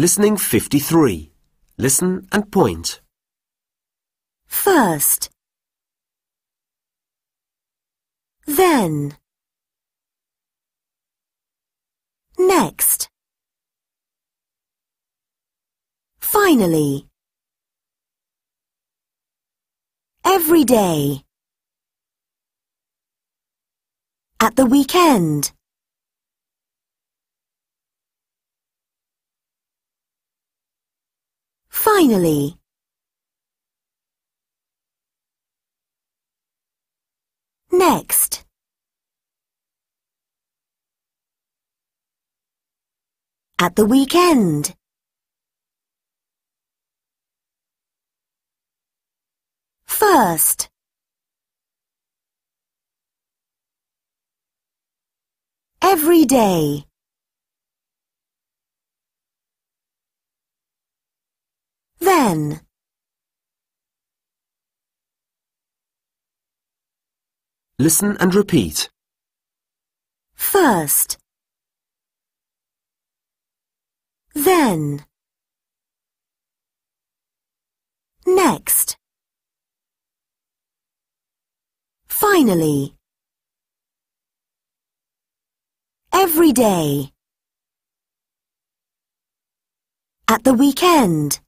Listening 53. Listen and point. First. Then. Next. Finally. Every day. At the weekend. finally Next At the weekend First Every day ten Listen and repeat. First Then Next Finally Every day At the weekend